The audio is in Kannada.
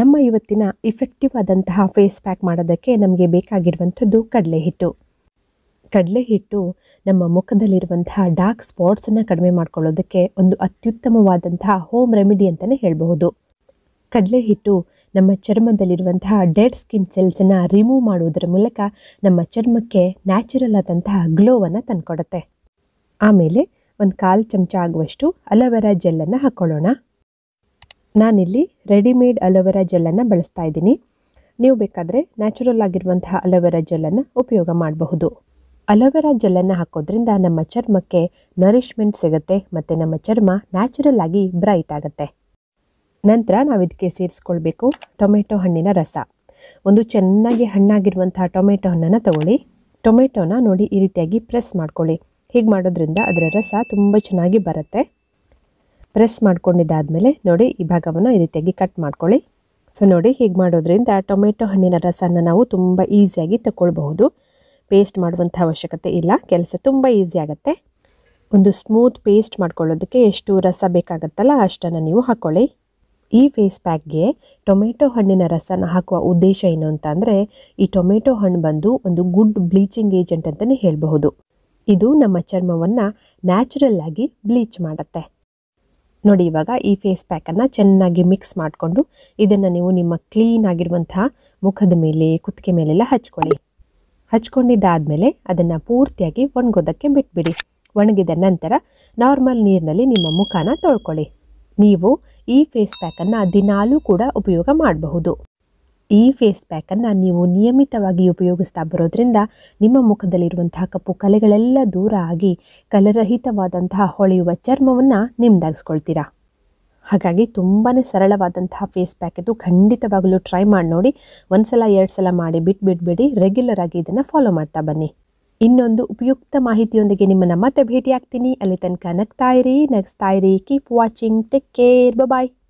ನಮ್ಮ ಇವತ್ತಿನ ಇಫೆಕ್ಟಿವ್ ಆದಂತಹ ಫೇಸ್ ಪ್ಯಾಕ್ ಮಾಡೋದಕ್ಕೆ ನಮಗೆ ಬೇಕಾಗಿರುವಂಥದ್ದು ಕಡಲೆ ಹಿಟ್ಟು ಕಡಲೆ ಹಿಟ್ಟು ನಮ್ಮ ಮುಖದಲ್ಲಿರುವಂತಹ ಡಾರ್ಕ್ ಸ್ಪಾಟ್ಸನ್ನು ಕಡಿಮೆ ಮಾಡ್ಕೊಳ್ಳೋದಕ್ಕೆ ಒಂದು ಅತ್ಯುತ್ತಮವಾದಂತಹ ಹೋಮ್ ರೆಮಿಡಿ ಅಂತಲೇ ಹೇಳಬಹುದು ಕಡಲೆ ಹಿಟ್ಟು ನಮ್ಮ ಚರ್ಮದಲ್ಲಿರುವಂತಹ ಡೆಡ್ ಸ್ಕಿನ್ ಸೆಲ್ಸನ್ನು ರಿಮೂವ್ ಮಾಡುವುದರ ಮೂಲಕ ನಮ್ಮ ಚರ್ಮಕ್ಕೆ ನ್ಯಾಚುರಲ್ ಆದಂತಹ ಗ್ಲೋವನ್ನು ತಂದುಕೊಡುತ್ತೆ ಆಮೇಲೆ ಒಂದು ಕಾಲು ಚಮಚ ಆಗುವಷ್ಟು ಅಲವೆರಾ ಜೆಲ್ಲನ್ನು ಹಾಕ್ಕೊಳ್ಳೋಣ ನಾನಿಲ್ಲಿ ರೆಡಿಮೇಡ್ ಅಲೋವೆರಾ ಜೆಲ್ಲನ್ನು ಬಳಸ್ತಾ ಇದ್ದೀನಿ ನೀವು ಬೇಕಾದರೆ ನ್ಯಾಚುರಲ್ ಆಗಿರುವಂತಹ ಅಲೋವೆರಾ ಜೆಲ್ಲನ್ನು ಉಪಯೋಗ ಮಾಡಬಹುದು ಅಲೋವೆರಾ ಜೆಲ್ಲನ್ನು ಹಾಕೋದ್ರಿಂದ ನಮ್ಮ ಚರ್ಮಕ್ಕೆ ನರಿಷ್ಮೆಂಟ್ ಸಿಗುತ್ತೆ ಮತ್ತು ನಮ್ಮ ಚರ್ಮ ನ್ಯಾಚುರಲ್ ಆಗಿ ಬ್ರೈಟ್ ಆಗುತ್ತೆ ನಂತರ ನಾವು ಇದಕ್ಕೆ ಸೇರಿಸ್ಕೊಳ್ಬೇಕು ಟೊಮೆಟೊ ಹಣ್ಣಿನ ರಸ ಒಂದು ಚೆನ್ನಾಗಿ ಹಣ್ಣಾಗಿರುವಂತಹ ಟೊಮೆಟೊ ಹಣ್ಣನ್ನು ತಗೊಳ್ಳಿ ಟೊಮೆಟೊನ ನೋಡಿ ಈ ರೀತಿಯಾಗಿ ಪ್ರೆಸ್ ಮಾಡ್ಕೊಳ್ಳಿ ಹೀಗೆ ಮಾಡೋದ್ರಿಂದ ಅದರ ರಸ ತುಂಬ ಚೆನ್ನಾಗಿ ಬರುತ್ತೆ ಪ್ರೆಸ್ ಮಾಡ್ಕೊಂಡಿದ್ದಾದಮೇಲೆ ನೋಡಿ ಈ ಭಾಗವನ್ನು ಈ ರೀತಿಯಾಗಿ ಕಟ್ ಮಾಡ್ಕೊಳ್ಳಿ ಸೊ ನೋಡಿ ಹೀಗೆ ಮಾಡೋದ್ರಿಂದ ಟೊಮೆಟೊ ಹಣ್ಣಿನ ರಸನ ನಾವು ತುಂಬ ಈಸಿಯಾಗಿ ತಗೊಳ್ಬಹುದು ಪೇಸ್ಟ್ ಮಾಡುವಂಥ ಅವಶ್ಯಕತೆ ಇಲ್ಲ ಕೆಲಸ ತುಂಬ ಈಸಿ ಆಗುತ್ತೆ ಒಂದು ಸ್ಮೂತ್ ಪೇಸ್ಟ್ ಮಾಡ್ಕೊಳ್ಳೋದಕ್ಕೆ ಎಷ್ಟು ರಸ ಬೇಕಾಗತ್ತಲ್ಲ ಅಷ್ಟನ್ನು ನೀವು ಹಾಕ್ಕೊಳ್ಳಿ ಈ ಫೇಸ್ ಪ್ಯಾಕ್ಗೆ ಟೊಮೆಟೊ ಹಣ್ಣಿನ ರಸನ ಹಾಕುವ ಉದ್ದೇಶ ಏನು ಅಂತ ಅಂದರೆ ಈ ಟೊಮೆಟೊ ಹಣ್ಣು ಬಂದು ಒಂದು ಗುಡ್ ಬ್ಲೀಚಿಂಗ್ ಏಜೆಂಟ್ ಅಂತಲೇ ಹೇಳಬಹುದು ಇದು ನಮ್ಮ ಚರ್ಮವನ್ನು ನ್ಯಾಚುರಲ್ ಆಗಿ ಬ್ಲೀಚ್ ಮಾಡುತ್ತೆ ನೋಡಿ ಇವಾಗ ಈ ಫೇಸ್ ಪ್ಯಾಕನ್ನು ಚೆನ್ನಾಗಿ ಮಿಕ್ಸ್ ಮಾಡಿಕೊಂಡು ಇದನ್ನು ನೀವು ನಿಮ್ಮ ಕ್ಲೀನ್ ಆಗಿರುವಂತಹ ಮುಖದ ಮೇಲೆ ಕುತ್ತಿಗೆ ಮೇಲೆಲ್ಲ ಹಚ್ಕೊಳ್ಳಿ ಹಚ್ಕೊಂಡಿದ್ದಾದಮೇಲೆ ಅದನ್ನು ಪೂರ್ತಿಯಾಗಿ ಒಣಗೋದಕ್ಕೆ ಬಿಟ್ಬಿಡಿ ಒಣಗಿದ ನಂತರ ನಾರ್ಮಲ್ ನೀರಿನಲ್ಲಿ ನಿಮ್ಮ ಮುಖನ ತೊಳ್ಕೊಳ್ಳಿ ನೀವು ಈ ಫೇಸ್ ಪ್ಯಾಕನ್ನು ದಿನಾಲೂ ಕೂಡ ಉಪಯೋಗ ಮಾಡಬಹುದು ಈ ಫೇಸ್ ಪ್ಯಾಕನ್ನು ನೀವು ನಿಯಮಿತವಾಗಿ ಉಪಯೋಗಿಸ್ತಾ ಬರೋದ್ರಿಂದ ನಿಮ್ಮ ಮುಖದಲ್ಲಿರುವಂತಹ ಕಪ್ಪು ಕಲೆಗಳೆಲ್ಲ ದೂರ ಆಗಿ ಕಲರಹಿತವಾದಂತಹ ಹೊಳೆಯುವ ಚರ್ಮವನ್ನು ನಿಮ್ದಾಗಿಸ್ಕೊಳ್ತೀರಾ ಹಾಗಾಗಿ ತುಂಬಾ ಸರಳವಾದಂತಹ ಫೇಸ್ ಪ್ಯಾಕ್ ಇದು ಖಂಡಿತವಾಗಲೂ ಟ್ರೈ ಮಾಡಿ ನೋಡಿ ಒಂದು ಸಲ ಎರಡು ಸಲ ಮಾಡಿ ಬಿಟ್ಬಿಟ್ಬಿಡಿ ರೆಗ್ಯುಲರ್ ಆಗಿ ಇದನ್ನು ಫಾಲೋ ಮಾಡ್ತಾ ಬನ್ನಿ ಇನ್ನೊಂದು ಉಪಯುಕ್ತ ಮಾಹಿತಿಯೊಂದಿಗೆ ನಿಮ್ಮನ್ನು ಮತ್ತೆ ಭೇಟಿಯಾಗ್ತೀನಿ ಅಲ್ಲಿ ತನಕ ನಗ್ತಾ ಇರಿ ನಗ್ಸ್ತಾ ಇರಿ ಕೀಪ್ ವಾಚಿಂಗ್ ಟೇಕ್ ಕೇರ್ ಬಾಯ್